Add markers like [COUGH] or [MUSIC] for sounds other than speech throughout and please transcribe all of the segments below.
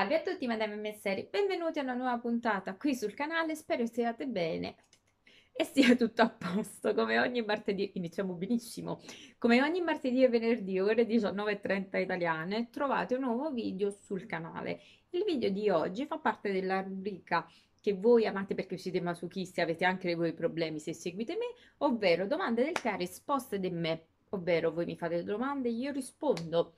Salve a tutti Madame e Messeri, benvenuti a una nuova puntata qui sul canale, spero stiate bene e sia tutto a posto, come ogni martedì, iniziamo benissimo, come ogni martedì e venerdì ore 19.30 italiane trovate un nuovo video sul canale. Il video di oggi fa parte della rubrica che voi amate perché siete masochisti, avete anche voi problemi se seguite me, ovvero domande del care risposte di me, ovvero voi mi fate domande e io rispondo.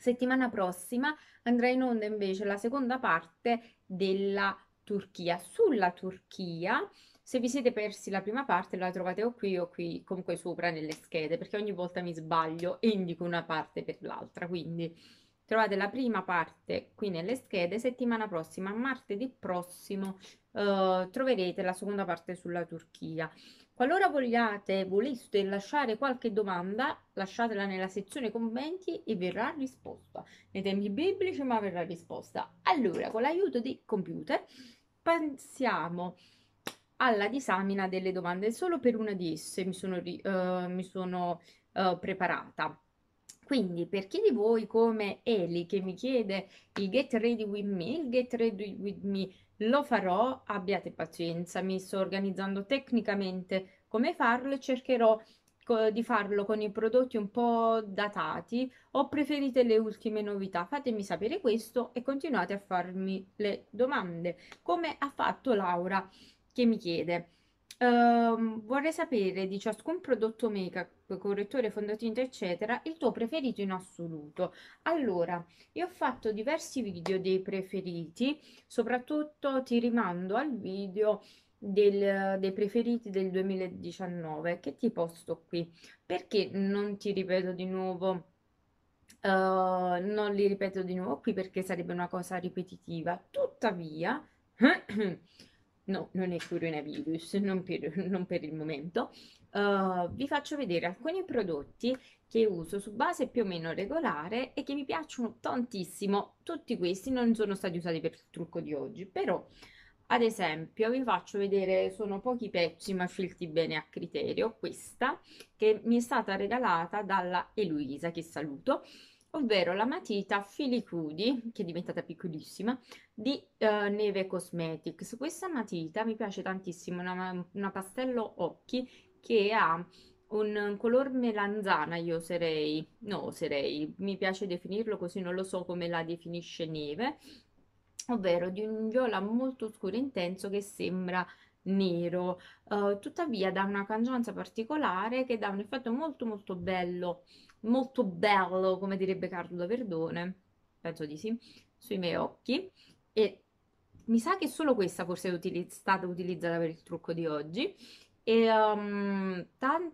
Settimana prossima andrà in onda invece la seconda parte della Turchia. Sulla Turchia, se vi siete persi la prima parte, la trovate o qui o qui, comunque sopra nelle schede, perché ogni volta mi sbaglio e indico una parte per l'altra, quindi trovate la prima parte qui nelle schede, settimana prossima, martedì prossimo, eh, troverete la seconda parte sulla Turchia. Qualora vogliate, voleste lasciare qualche domanda, lasciatela nella sezione commenti e verrà risposta. Nei tempi biblici, ma verrà risposta. Allora, con l'aiuto di computer, passiamo alla disamina delle domande. Solo per una di esse mi sono, uh, mi sono uh, preparata. Quindi per chi di voi come Eli che mi chiede il get ready with me, il get ready with me lo farò, abbiate pazienza, mi sto organizzando tecnicamente come farlo e cercherò di farlo con i prodotti un po' datati o preferite le ultime novità? Fatemi sapere questo e continuate a farmi le domande, come ha fatto Laura che mi chiede. Uh, vorrei sapere di ciascun prodotto make-up correttore, fondotinta, eccetera, il tuo preferito in assoluto. Allora, io ho fatto diversi video dei preferiti, soprattutto ti rimando al video del, dei preferiti del 2019 che ti posto qui, perché non ti ripeto di nuovo Uh, non li ripeto di nuovo qui perché sarebbe una cosa ripetitiva. Tuttavia, [CLEARS THROAT] No, non è coronavirus, non per, non per il momento. Uh, vi faccio vedere alcuni prodotti che uso su base più o meno regolare e che mi piacciono tantissimo. Tutti questi non sono stati usati per il trucco di oggi, però ad esempio vi faccio vedere, sono pochi pezzi ma scelti bene a criterio, questa che mi è stata regalata dalla Eloisa, che saluto, ovvero la matita Filicudi, che è diventata piccolissima, di eh, Neve Cosmetics. Questa matita mi piace tantissimo, una, una pastello occhi che ha un color melanzana io oserei, no oserei, mi piace definirlo così, non lo so come la definisce Neve, ovvero di un viola molto scuro e intenso che sembra nero, uh, tuttavia dà una cangianza particolare che dà un effetto molto molto bello molto bello, come direbbe Carlo Verdone, penso di sì, sui miei occhi e mi sa che solo questa forse è utili- stata utilizzata per il trucco di oggi e um,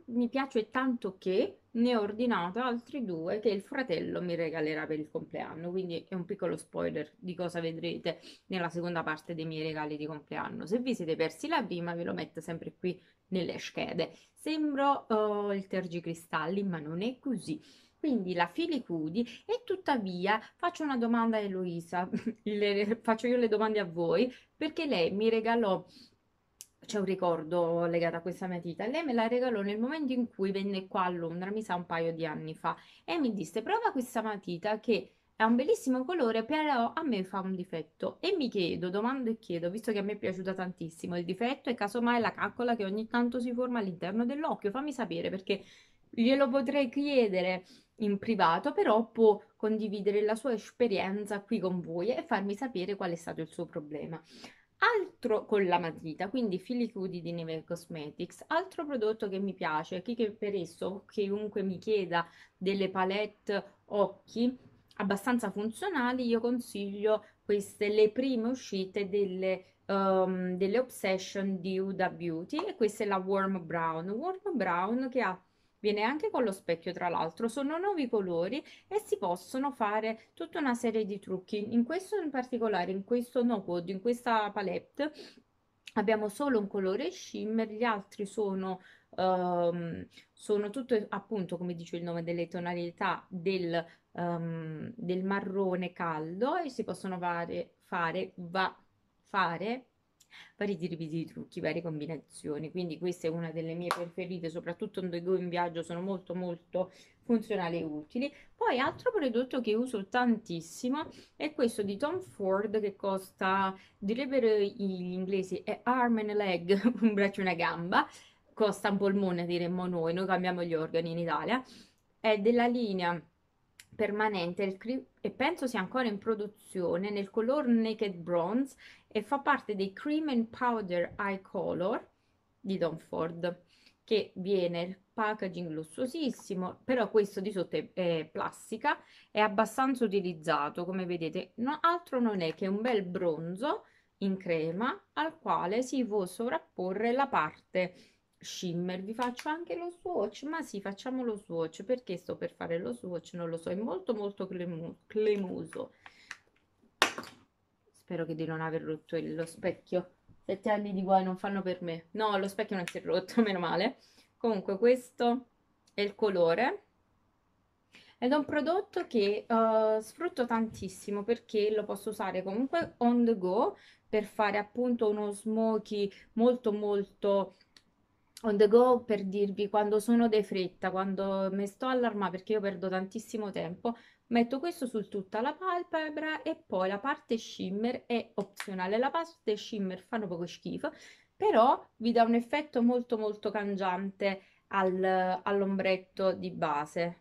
mi piace tanto che ne ho ordinato altri due che il fratello mi regalerà per il compleanno, quindi è un piccolo spoiler di cosa vedrete nella seconda parte dei miei regali di compleanno. Se vi siete persi la prima, ve lo metto sempre qui nelle schede. Sembro oh, il tergicristalli, ma non è così. Quindi la fili chiudi e tuttavia faccio una domanda a Eloisa, le, [LAUGHS] faccio io le domande a voi, perché lei mi regalò c'è un ricordo legato a questa matita. Lei me la regalò nel momento in cui venne qua a Londra, mi sa un paio di anni fa, e mi disse: Prova questa matita che è un bellissimo colore, però a me fa un difetto. E mi chiedo, domando e chiedo, visto che a me è piaciuta tantissimo, il difetto è casomai la calcola che ogni tanto si forma all'interno dell'occhio. Fammi sapere perché glielo potrei chiedere in privato, però può condividere la sua esperienza qui con voi e farmi sapere qual è stato il suo problema. Altro con la matita, quindi fili chiudi di Nivea Cosmetics, altro prodotto che mi piace, chi che per esso chiunque mi chieda delle palette occhi, abbastanza funzionali, io consiglio queste le prime uscite delle, um, delle Obsession di Huda Beauty e questa è la Warm Brown, Warm Brown che ha viene anche con lo specchio tra l'altro, sono nuovi colori e si possono fare tutta una serie di trucchi, in questo in particolare, in questo no code, in questa palette abbiamo solo un colore shimmer, gli altri sono um, sono tutte appunto, come dice il nome, delle tonalità del, um, del marrone caldo e si possono fare, fare, va, fare vari tipi di trucchi, varie combinazioni. Quindi questa è una delle mie preferite, soprattutto quando the go in viaggio, sono molto molto funzionali e utili. Poi altro prodotto che uso tantissimo è questo di Tom Ford che costa, direbbero gli inglesi, è arm and leg, [LAUGHS] un braccio e una gamba, costa un polmone, diremmo noi, noi cambiamo gli organi in Italia, è della linea permanente e penso sia ancora in produzione nel color Naked Bronze e fa parte dei Cream and Powder Eye Color di Don Ford che viene packaging lussuosissimo, però questo di sotto è, è plastica, è abbastanza utilizzato, come vedete, no, altro non è che un bel bronzo in crema al quale si può sovrapporre la parte shimmer vi faccio anche lo swatch ma sì facciamo lo swatch perché sto per fare lo swatch non lo so è molto molto cremo cremoso spero che di non aver rotto lo specchio sette anni di guai non fanno per me no lo specchio non si è rotto [LAUGHS] meno male comunque questo è il colore ed è un prodotto che uh, sfrutto tantissimo perché lo posso usare comunque on the go per fare appunto uno smoky molto molto on the go per dirvi quando sono de fretta, quando mi sto allarmando perché io perdo tantissimo tempo, metto questo su tutta la palpebra e poi la parte shimmer è opzionale. La parte shimmer fanno poco schifo, però vi dà un effetto molto molto cangiante al, all'ombretto di base.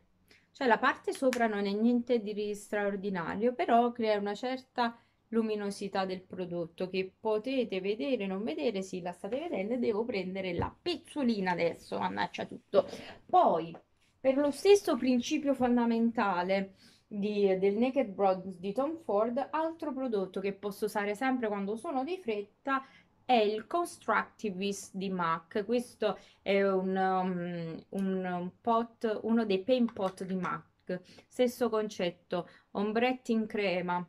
Cioè la parte sopra non è niente di straordinario, però crea una certa luminosità del prodotto che potete vedere non vedere sì la state vedendo devo prendere la pezzolina adesso mannaggia tutto poi per lo stesso principio fondamentale di, del Naked Bronze di Tom Ford altro prodotto che posso usare sempre quando sono di fretta è il Constructivist di MAC questo è un, um, un pot uno dei paint pot di MAC stesso concetto ombretti in crema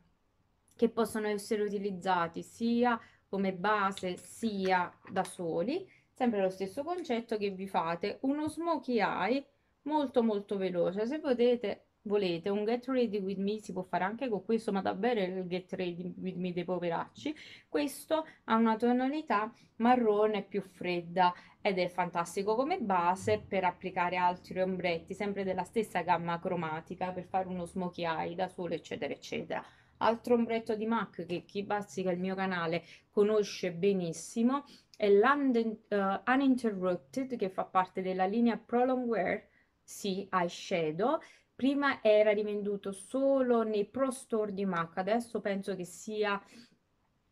che possono essere utilizzati sia come base sia da soli, sempre lo stesso concetto che vi fate uno smokey eye molto molto veloce, se potete volete un get ready with me si può fare anche con questo ma davvero il get ready with me dei poveracci questo ha una tonalità marrone più fredda ed è fantastico come base per applicare altri ombretti sempre della stessa gamma cromatica per fare uno smokey eye da solo eccetera eccetera altro ombretto di MAC che chi bazzica il mio canale conosce benissimo è l'Uninterrupted eh, uh, che fa parte della linea Prolong Wear sì, eyeshadow prima era rivenduto solo nei pro store di MAC adesso penso che sia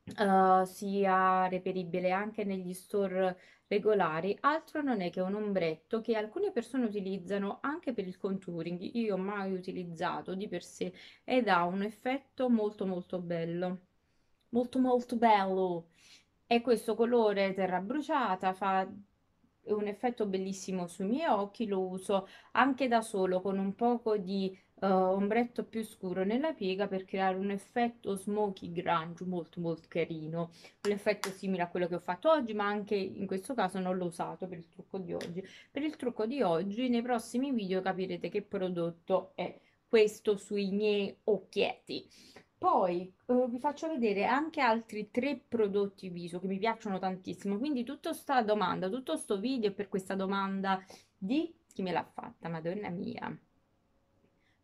eh, sia reperibile anche negli store regolari, altro non è che un ombretto che alcune persone utilizzano anche per il contouring. Io ho mai utilizzato di per sé ed ha un effetto molto molto bello. Molto molto bello! E questo colore terra bruciata fa un effetto bellissimo sui miei occhi, lo uso anche da solo con un poco di uh, ombretto più scuro nella piega per creare un effetto smoky grunge molto molto carino un effetto simile a quello che ho fatto oggi ma anche in questo caso non l'ho usato per il trucco di oggi per il trucco di oggi nei prossimi video capirete che prodotto è questo sui miei occhietti poi eh, vi faccio vedere anche altri tre prodotti viso che mi piacciono tantissimo quindi tutta sta domanda tutto sto video è per questa domanda di chi me l'ha fatta madonna mia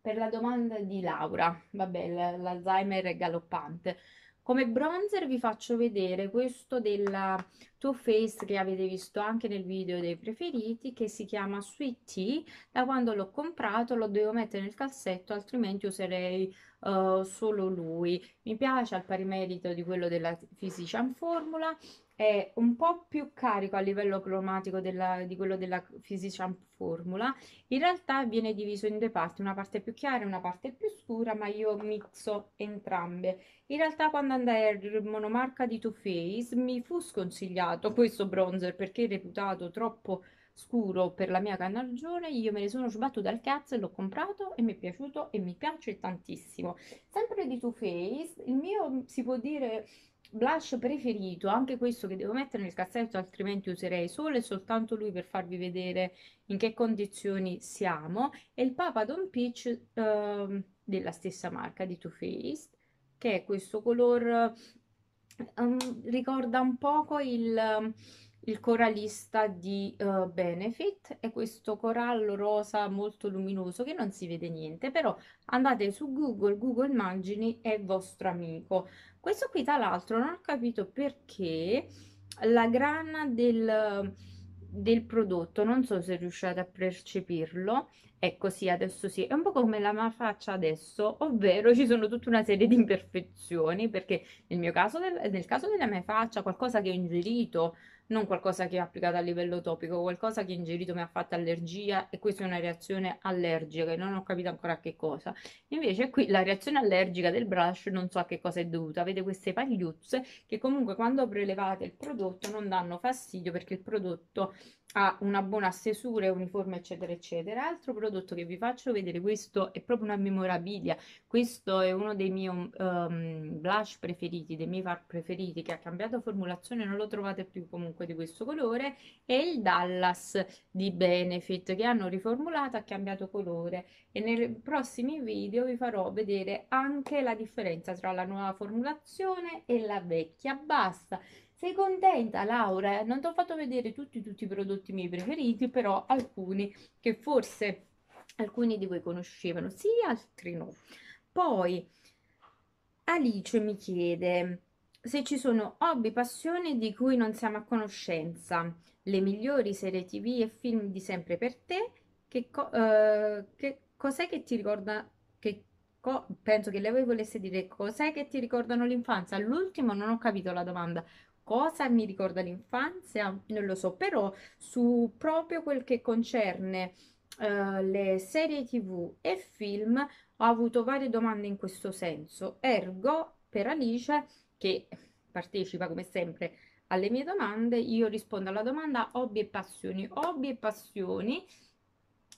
per la domanda di Laura, vabbè l'Alzheimer è galoppante. Come bronzer vi faccio vedere questo della Too Faced che avete visto anche nel video dei preferiti che si chiama Sweet Tea da quando l'ho comprato lo devo mettere nel calzetto altrimenti userei uh, solo lui mi piace al pari merito di quello della Physician Formula è un po' più carico a livello cromatico della, di quello della Physician Formula in realtà viene diviso in due parti una parte più chiara e una parte più scura ma io mixo entrambe in realtà quando andai al monomarca di Too Faced mi fu sconsigliato usato questo bronzer perché reputato troppo scuro per la mia canagione io me ne sono sbattuta dal cazzo e l'ho comprato e mi è piaciuto e mi piace tantissimo. Sempre di Too Faced, il mio si può dire blush preferito, anche questo che devo mettere nel cassetto altrimenti userei solo e soltanto lui per farvi vedere in che condizioni siamo, è il Papa Don Peach eh, della stessa marca di Too Faced, che è questo color um, ricorda un poco il, il corallista di uh, Benefit, è questo corallo rosa molto luminoso che non si vede niente, però andate su Google, Google Immagini è vostro amico. Questo qui tra l'altro non ho capito perché la grana del del prodotto non so se riuscite a percepirlo ecco sì adesso sì è un po' come la mia faccia adesso ovvero ci sono tutta una serie di imperfezioni perché nel mio caso nel caso della mia faccia qualcosa che ho ingerito non qualcosa che ho applicato a livello topico, qualcosa che ingerito mi ha fatto allergia e questa è una reazione allergica e non ho capito ancora a che cosa. Invece qui la reazione allergica del brush non so a che cosa è dovuta, avete queste pagliuzze che comunque quando prelevate il prodotto non danno fastidio perché il prodotto ha una buona stesura, uniforme, eccetera, eccetera. Altro prodotto che vi faccio vedere, questo è proprio una memorabilia, questo è uno dei miei um, ehm, blush preferiti, dei miei far preferiti, che ha cambiato formulazione, non lo trovate più comunque di questo colore, è il Dallas di Benefit, che hanno riformulato, ha cambiato colore, e nei prossimi video vi farò vedere anche la differenza tra la nuova formulazione e la vecchia, basta! Sei contenta Laura? Non ti ho fatto vedere tutti, tutti i prodotti miei preferiti, però alcuni che forse alcuni di voi conoscevano, sì, altri no. Poi Alice mi chiede se ci sono hobby, passioni di cui non siamo a conoscenza, le migliori serie tv e film di sempre per te, che, co eh, che cos'è che ti ricorda, che penso che lei volesse dire cos'è che ti ricordano l'infanzia. All'ultimo non ho capito la domanda cosa mi ricorda l'infanzia, non lo so, però su proprio quel che concerne uh, le serie tv e film ho avuto varie domande in questo senso, ergo per Alice che partecipa come sempre alle mie domande, io rispondo alla domanda hobby e passioni, hobby e passioni,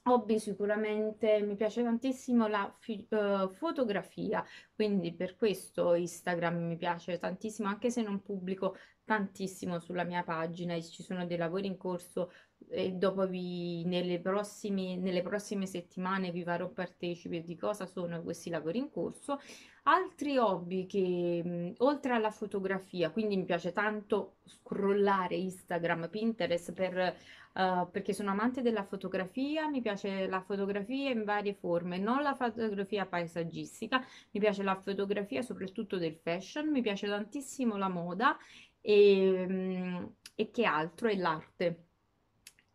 hobby sicuramente mi piace tantissimo la uh, fotografia quindi per questo Instagram mi piace tantissimo anche se non pubblico tantissimo sulla mia pagina e ci sono dei lavori in corso e dopo vi, nelle, prossime, nelle prossime settimane vi farò partecipe di cosa sono questi lavori in corso. Altri hobby che oltre alla fotografia, quindi mi piace tanto scrollare Instagram, Pinterest per, uh, perché sono amante della fotografia, mi piace la fotografia in varie forme, non la fotografia paesaggistica, mi piace la fotografia soprattutto del fashion, mi piace tantissimo la moda e, ehm, e che altro è l'arte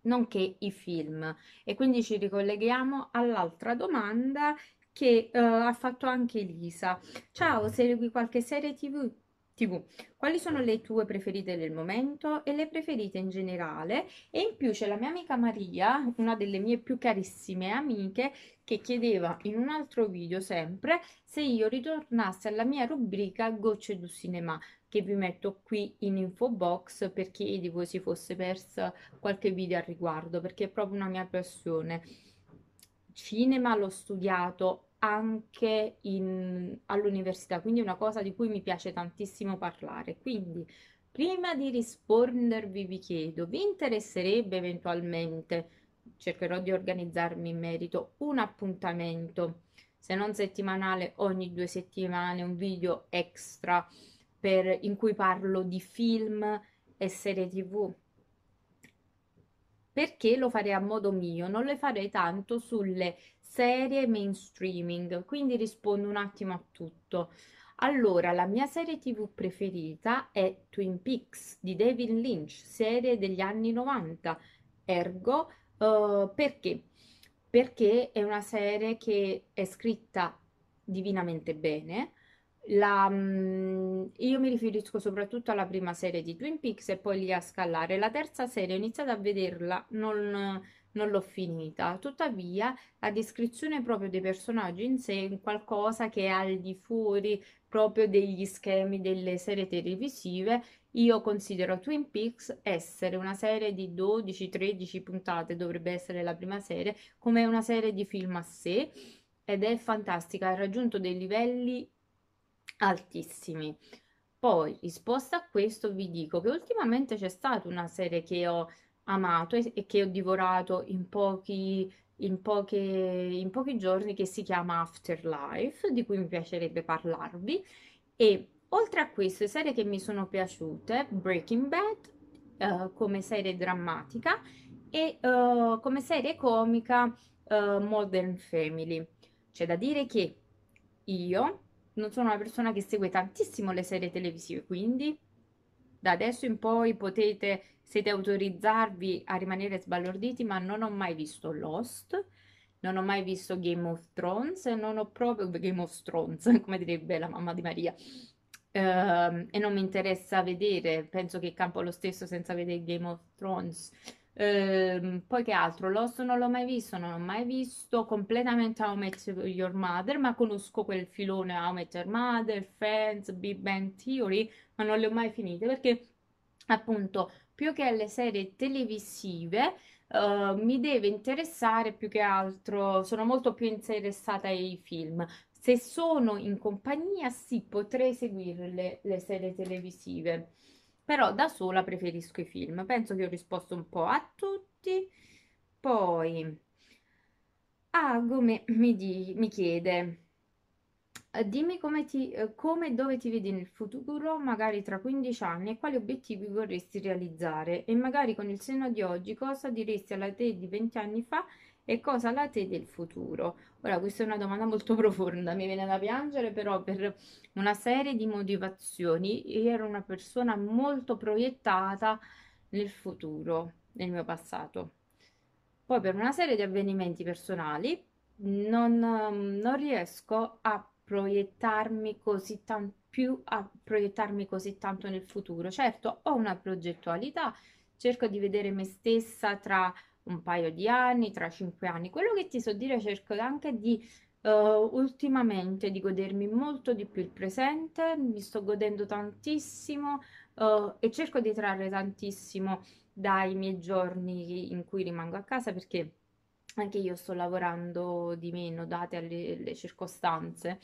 nonché i film. E quindi ci ricolleghiamo all'altra domanda che uh, ha fatto anche Elisa. Ciao, segui qualche serie TV? TV? Quali sono le tue preferite del momento e le preferite in generale? E in più c'è la mia amica Maria, una delle mie più carissime amiche, che chiedeva in un altro video sempre se io ritornassi alla mia rubrica Gocce du Cinema che vi metto qui in info box per chi di voi si fosse persa qualche video al riguardo perché è proprio una mia passione cinema l'ho studiato anche all'università quindi è una cosa di cui mi piace tantissimo parlare quindi prima di rispondervi vi chiedo vi interesserebbe eventualmente cercherò di organizzarmi in merito un appuntamento se non settimanale ogni due settimane un video extra per, in cui parlo di film e serie tv. Perché lo farei a modo mio, non le farei tanto sulle serie mainstreaming, quindi rispondo un attimo a tutto. Allora, la mia serie TV preferita è Twin Peaks di David Lynch, serie degli anni 90. Ergo, uh, perché? Perché è una serie che è scritta divinamente bene, la, mhmm, io mi riferisco soprattutto alla prima serie di Twin Peaks e poi lì a scalare. La terza serie ho iniziato a vederla, non, non l'ho finita. Tuttavia, la descrizione proprio dei personaggi in sé è qualcosa che è al di fuori proprio degli schemi delle serie televisive. Io considero Twin Peaks essere una serie di 12-13 puntate, dovrebbe essere la prima serie, come una serie di film a sé ed è fantastica, ha raggiunto dei livelli altissimi. Poi, risposta a questo, vi dico che ultimamente c'è stata una serie che ho amato e, e che ho divorato in pochi, in, poche, in pochi giorni che si chiama Afterlife, di cui mi piacerebbe parlarvi. E oltre a queste serie che mi sono piaciute, Breaking Bad uh, come serie drammatica e uh, come serie comica uh, Modern Family. C'è da dire che io non sono una persona che segue tantissimo le serie televisive, quindi da adesso in poi potete, siete autorizzarvi a rimanere sbalorditi, ma non ho mai visto Lost, non ho mai visto Game of Thrones, non ho proprio Game of Thrones, [LAUGHS] come direbbe la mamma di Maria. Uh, e non mi interessa vedere, penso che campo lo stesso senza vedere Game of Thrones Ehm, poi che altro? Lost non l'ho mai visto, non ho mai visto completamente How I Met Your Mother, ma conosco quel filone How I Met Your Mother, Friends, Big Bang Theory, ma non le ho mai finite perché appunto più che alle serie televisive Uh, mi deve interessare più che altro, sono molto più interessata ai film. Se sono in compagnia, sì, potrei seguire le, le serie televisive però da sola preferisco i film. Penso che ho risposto un po' a tutti. Poi ah, mi, di, mi chiede, eh, dimmi come eh, e come dove ti vedi nel futuro, magari tra 15 anni, e quali obiettivi vorresti realizzare e magari con il senno di oggi cosa diresti alla te di 20 anni fa e cosa la te del futuro? Ora, questa è una domanda molto [LAUGHS] profonda, mi viene da piangere, però per una serie di motivazioni io ero una persona molto proiettata nel futuro, nel mio passato. Poi per una serie di avvenimenti personali non, non riesco a proiettarmi così tanto più a proiettarmi così tanto nel futuro. Certo, ho una progettualità, cerco di vedere me stessa tra un paio di anni, tra cinque anni. Quello che ti so dire cerco anche di uh, ultimamente di godermi molto di più il presente, mi sto godendo tantissimo uh, e cerco di trarre tantissimo dai miei giorni in cui rimango a casa perché anche io sto lavorando di meno date alle, alle circostanze.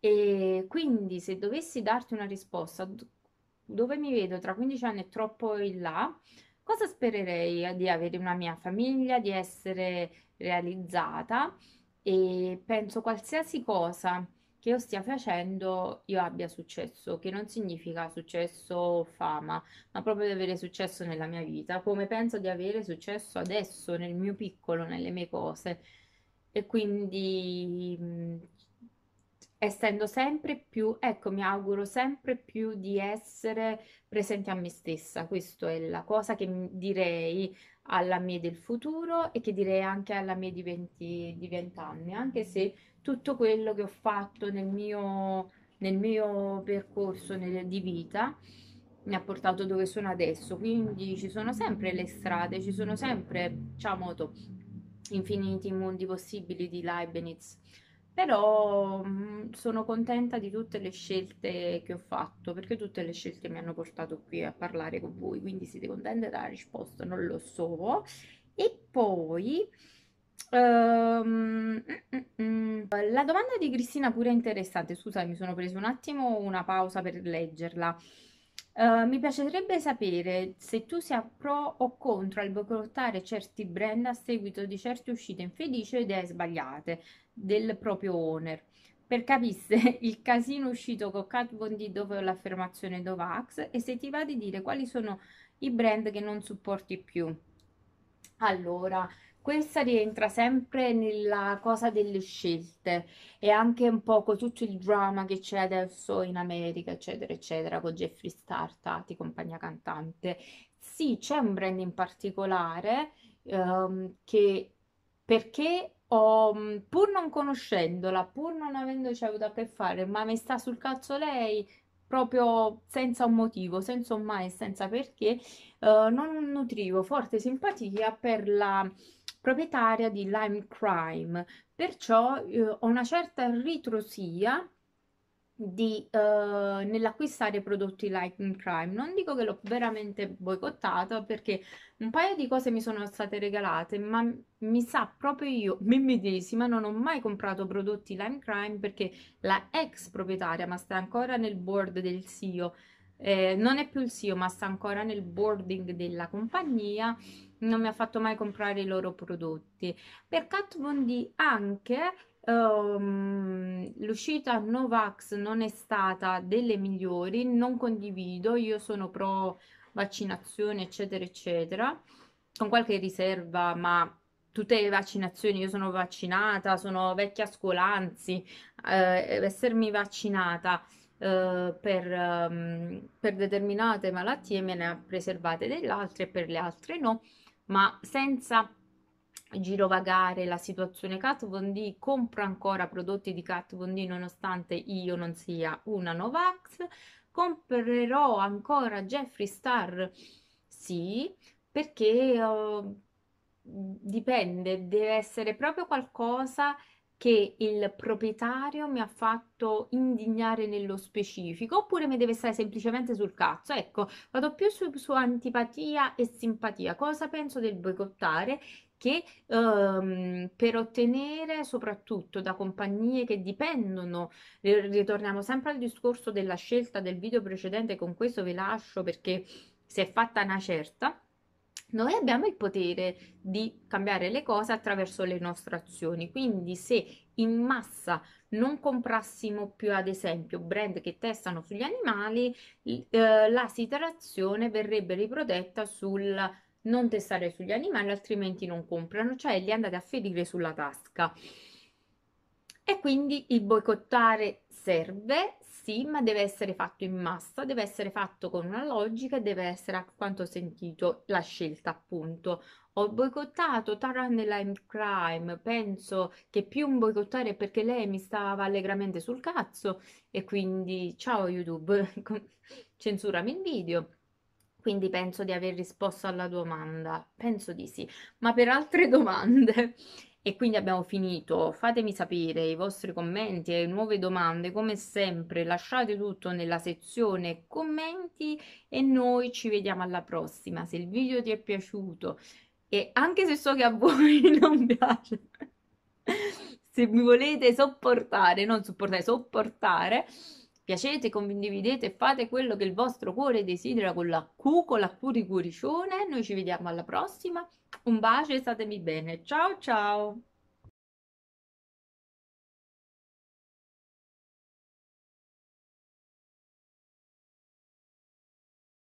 E quindi se dovessi darti una risposta dove mi vedo tra 15 anni e troppo in là, cosa spererei eh, di avere una mia famiglia, di essere realizzata e penso qualsiasi cosa che io stia facendo io abbia successo, che non significa successo o fama, ma proprio di avere successo nella mia vita, come penso di avere successo adesso nel mio piccolo, nelle mie cose. E quindi essendo sempre più, ecco, mi auguro sempre più di essere presente a me stessa. Questa è la cosa che direi alla me del futuro e che direi anche alla me di 20, di 20 anni, anche se tutto quello che ho fatto nel mio, nel mio percorso nel, di vita mi ha portato dove sono adesso. Quindi ci sono sempre le strade, ci sono sempre, diciamo, infiniti mondi possibili di Leibniz però mh, mhmm, sono contenta di tutte le scelte che ho fatto, perché tutte le scelte mi hanno portato qui a parlare con voi, quindi siete contenti della risposta, non lo so. E poi... Um, mm, mm, la domanda di Cristina pure è interessante, scusa mi sono preso un attimo una pausa per leggerla. Ehm, mi piacerebbe sapere se tu sia pro o contro al boicottare certi brand a seguito di certe uscite infelici o idee sbagliate del proprio owner. Per capisse [LAUGHS] il casino uscito con Cat Von D dopo l'affermazione Dovax e se ti va di dire quali sono i brand che non supporti più. Allora, questa rientra sempre nella cosa delle scelte e anche un po' con tutto il drama che c'è adesso in America, eccetera, eccetera, con Jeffree Star, Tati, compagnia cantante. Sì, c'è un brand in particolare ehm, che perché ho, mm, pur non conoscendola, pur non avendoci avuto a che fare, ma mi sta sul cazzo lei, proprio senza un motivo, senza un mai, senza perché, eh, non nutrivo forte simpatia per la proprietaria di Lime Crime, perciò eh, ho una certa ritrosia di, eh, nell'acquistare prodotti Lime Crime. Non dico che l'ho veramente boicottato perché un paio di cose mi sono state regalate, ma mi sa proprio io, me medesima, non ho mai comprato prodotti Lime Crime perché la ex proprietaria, ma sta ancora nel board del CEO, eh, non è più il CEO, ma sta ancora nel boarding della compagnia, non mi ha fatto mai comprare i loro prodotti. Per Kat Von D anche um, l'uscita Novax non è stata delle migliori, non condivido, io sono pro vaccinazione eccetera eccetera, con qualche riserva ma tutte le vaccinazioni, io sono vaccinata, sono vecchia scolanzi, eh, essermi vaccinata eh, per, um, per determinate malattie me ne ha preservate delle altre e per le altre no ma senza girovagare la situazione Kat Von D compro ancora prodotti di Kat Von D nonostante io non sia una Novax comprerò ancora Jeffree Star sì perché uh, dipende deve essere proprio qualcosa che il proprietario mi ha fatto indignare nello specifico oppure mi deve stare semplicemente sul cazzo. Ecco, vado più su, su antipatia e simpatia. Cosa penso del boicottare? Che um, per ottenere soprattutto da compagnie che dipendono, ritorniamo sempre al discorso della scelta del video precedente, con questo vi lascio perché si è fatta una certa noi abbiamo il potere di cambiare le cose attraverso le nostre azioni, quindi se in massa non comprassimo più ad esempio brand che testano sugli animali, eh, la situazione verrebbe riprotetta sul non testare sugli animali altrimenti non comprano, cioè li andate a ferire sulla tasca. E quindi il boicottare serve sì, ma deve essere fatto in massa, deve essere fatto con una logica, deve essere a quanto ho sentito la scelta, appunto. Ho boicottato Taranella and Crime, penso che più un boicottare perché lei mi stava allegramente sul cazzo e quindi ciao YouTube, [LAUGHS] censurami il video. Quindi penso di aver risposto alla domanda, penso di sì, ma per altre [LAUGHS] domande e quindi abbiamo finito. Fatemi sapere i vostri commenti e nuove domande. Come sempre, lasciate tutto nella sezione commenti e noi ci vediamo alla prossima. Se il video ti è piaciuto e anche se so che a voi [LAUGHS] non piace, se mi volete sopportare, non sopportare, sopportare Piacete, condividete, fate quello che il vostro cuore desidera con la Q, con la Q di Curicione. Noi ci vediamo alla prossima. Un bacio e statemi bene. Ciao ciao!